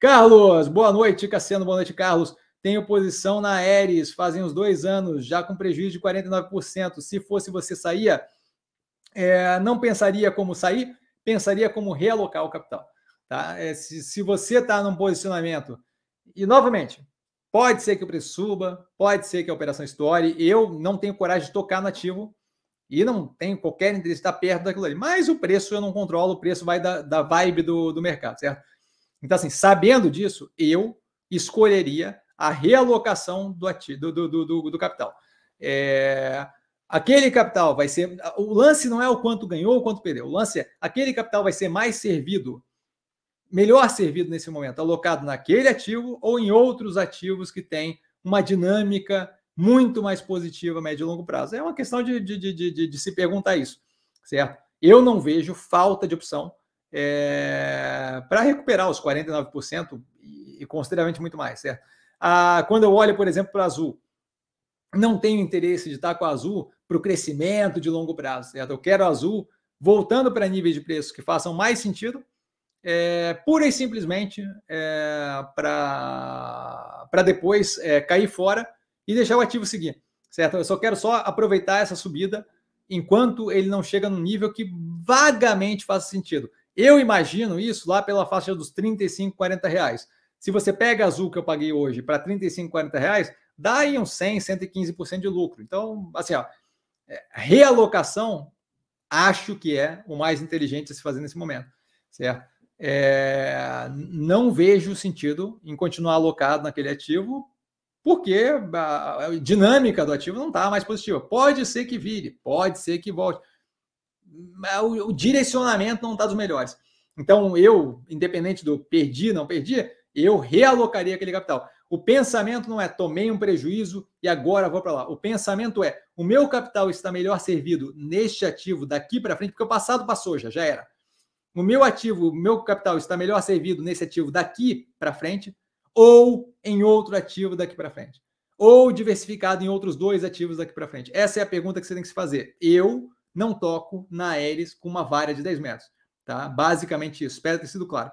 Carlos, boa noite, Cassiano, boa noite, Carlos. Tenho posição na Ares, fazem uns dois anos, já com prejuízo de 49%. Se fosse você saía, é, não pensaria como sair, pensaria como realocar o capital. Tá? É, se, se você está num posicionamento, e novamente, pode ser que o preço suba, pode ser que a operação estoure, eu não tenho coragem de tocar no ativo, e não tenho qualquer interesse de estar perto daquilo ali. Mas o preço eu não controlo, o preço vai da, da vibe do, do mercado, certo? Então, assim, sabendo disso, eu escolheria a realocação do ativo, do, do, do, do capital. É, aquele capital vai ser. O lance não é o quanto ganhou ou quanto perdeu. O lance é aquele capital vai ser mais servido, melhor servido nesse momento, alocado naquele ativo ou em outros ativos que têm uma dinâmica muito mais positiva a médio e longo prazo. É uma questão de, de, de, de, de se perguntar isso, certo? Eu não vejo falta de opção é, para recuperar os 49% e consideravelmente muito mais, certo? Ah, quando eu olho, por exemplo, para azul, não tenho interesse de estar com a azul para o crescimento de longo prazo, certo? Eu quero azul voltando para níveis de preço que façam mais sentido, é, pura e simplesmente é, para depois é, cair fora e deixar o ativo seguir, certo? Eu só quero só aproveitar essa subida enquanto ele não chega num nível que vagamente faça sentido. Eu imagino isso lá pela faixa dos 35, 40 reais. Se você pega azul que eu paguei hoje para 35, 40 reais, dá aí uns 100, 115% de lucro. Então, assim, ó, é, realocação acho que é o mais inteligente a se fazer nesse momento, certo? É, não vejo sentido em continuar alocado naquele ativo, porque a dinâmica do ativo não está mais positiva. Pode ser que vire, pode ser que volte. É, o, o direcionamento não está dos melhores. Então, eu, independente do perdi, não perdi, eu realocaria aquele capital. O pensamento não é tomei um prejuízo e agora vou para lá. O pensamento é o meu capital está melhor servido neste ativo daqui para frente, porque o passado passou já, já era. O meu ativo, o meu capital está melhor servido nesse ativo daqui para frente ou em outro ativo daqui para frente. Ou diversificado em outros dois ativos daqui para frente. Essa é a pergunta que você tem que se fazer. Eu não toco na hélice com uma vara de 10 metros. Tá? Basicamente isso. Espero ter sido claro.